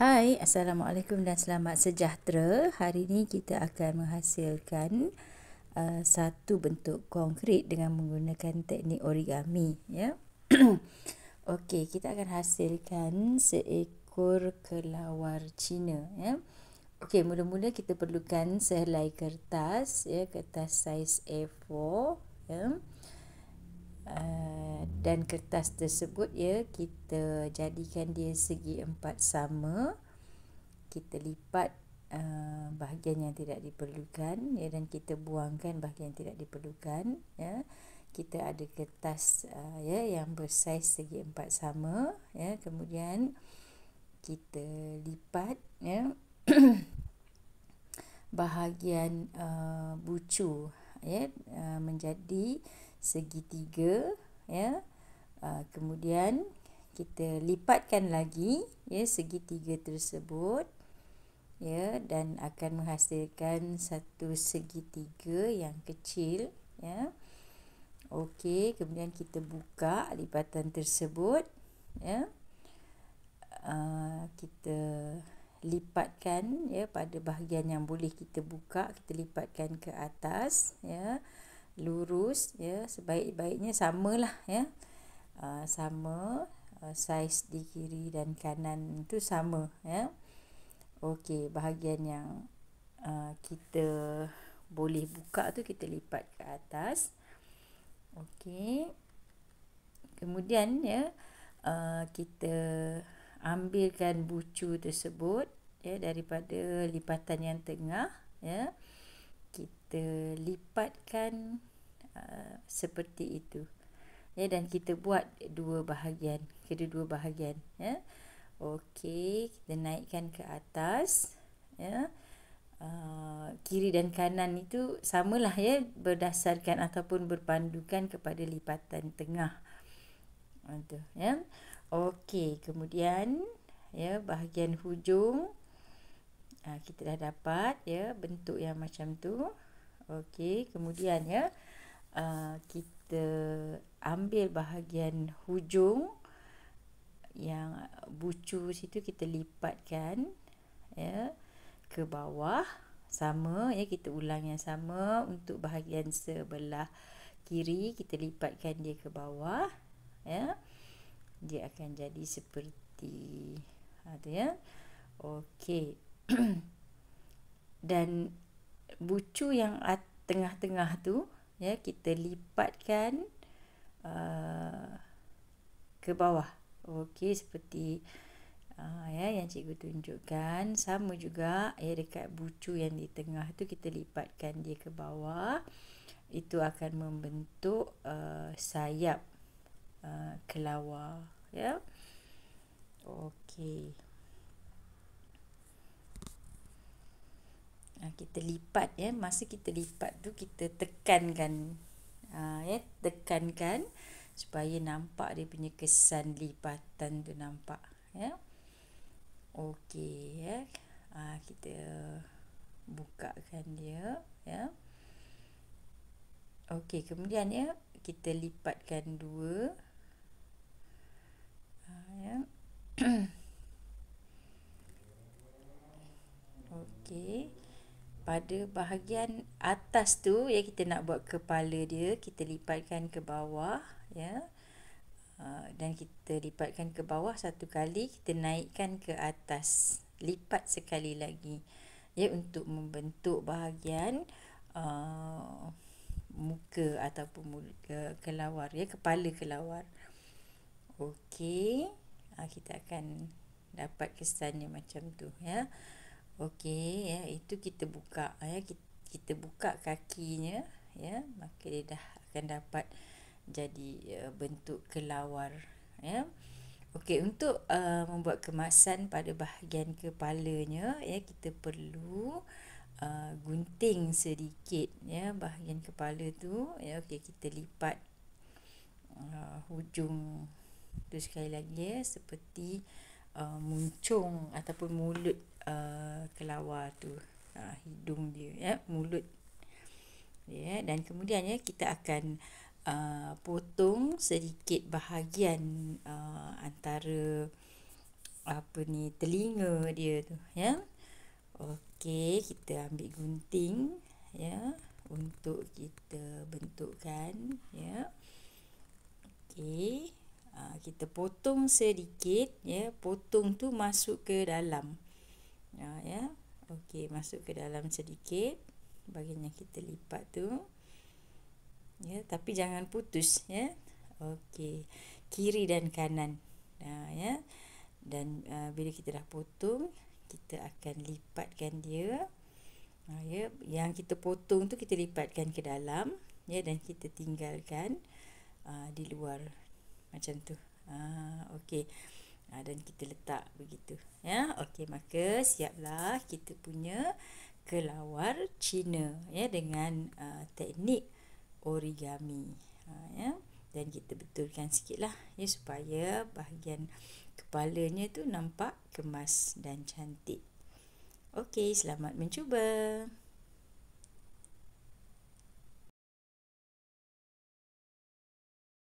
Hai, Assalamualaikum dan selamat sejahtera. Hari ini kita akan menghasilkan uh, satu bentuk konkrit dengan menggunakan teknik origami. Ya. Okey, kita akan hasilkan seekor kelawar Cina. Ya. Okey, mula-mula kita perlukan sehelai kertas, ya, kertas saiz A4. Ya. Eh, dan kertas tersebut ya kita jadikan dia segi empat sama kita lipat uh, bahagian yang tidak diperlukan ya dan kita buangkan bahagian yang tidak diperlukan ya kita ada kertas uh, ya yang bersaiz segi empat sama ya kemudian kita lipat ya bahagian uh, bucu ya uh, menjadi segitiga ya uh, kemudian kita lipatkan lagi ya segitiga tersebut ya dan akan menghasilkan satu segitiga yang kecil ya okey kemudian kita buka lipatan tersebut ya uh, kita lipatkan ya pada bahagian yang boleh kita buka kita lipatkan ke atas ya lurus ya sebaik-baiknya samalah ya uh, sama uh, saiz di kiri dan kanan itu sama ya okey bahagian yang uh, kita boleh buka tu kita lipat ke atas okey kemudian ya uh, kita ambilkan bucu tersebut ya daripada lipatan yang tengah ya kita lipatkan Uh, seperti itu ya dan kita buat dua bahagian kedua-dua bahagian ya okey kita naikkan ke atas ya uh, kiri dan kanan itu samalah ya berdasarkan ataupun berpandukan kepada lipatan tengah itu ya okey kemudian ya bahagian hujung uh, kita dah dapat ya bentuk yang macam tu okey kemudian ya uh, kita ambil bahagian hujung yang bucu situ kita lipatkan ya ke bawah sama ya kita ulang yang sama untuk bahagian sebelah kiri kita lipatkan dia ke bawah ya dia akan jadi seperti ada ya okey dan bucu yang tengah-tengah tu ya kita lipatkan uh, ke bawah okey seperti uh, ya yang cikgu tunjukkan sama juga ya dekat bucu yang di tengah tu kita lipatkan dia ke bawah itu akan membentuk uh, sayap uh, kelawar ya okey Ha, kita lipat ya masa kita lipat tu kita tekankan uh, ya tekankan supaya nampak dia punya kesan lipatan tu nampak ya okey ya uh, kita bukakan dia ya okey kemudian ya kita lipatkan dua uh, ya pada bahagian atas tu ya kita nak buat kepala dia kita lipatkan ke bawah ya ah, dan kita lipatkan ke bawah satu kali kita naikkan ke atas lipat sekali lagi ya untuk membentuk bahagian uh, muka ataupun muka kelawar ya kepala kelawar okey ah, kita akan dapat kesannya macam tu ya Okey, ya, itu kita buka ya. Kita, kita buka kakinya ya, maka dia dah akan dapat jadi uh, bentuk kelawar ya. Okey, untuk uh, membuat kemasan pada bahagian kepalanya ya, kita perlu uh, gunting sedikit ya bahagian kepala tu. Ya, okey kita lipat uh, hujung tu sekali lagi ya seperti uh, muncung ataupun mulut uh, Uh, kelawar tu ha, hidung dia ya mulut ya dan kemudian ya kita akan uh, potong sedikit bahagian uh, antara apa ni telinga dia tu ya okey kita ambil gunting ya untuk kita bentukkan ya okey uh, kita potong sedikit ya potong tu masuk ke dalam Okey, masuk ke dalam sedikit bagian yang kita lipat tu. Ya, tapi jangan putus ya. Okey. Kiri dan kanan. Nah, ya. Dan uh, bila kita dah potong, kita akan lipatkan dia. Nah, ya, yang kita potong tu kita lipatkan ke dalam ya dan kita tinggalkan uh, di luar macam tu. Ah, okey ha, dan kita letak begitu ya okey maka siaplah kita punya kelawar Cina ya dengan uh, teknik origami ha, ya dan kita betulkan sikitlah ya supaya bahagian kepalanya tu nampak kemas dan cantik okey selamat mencuba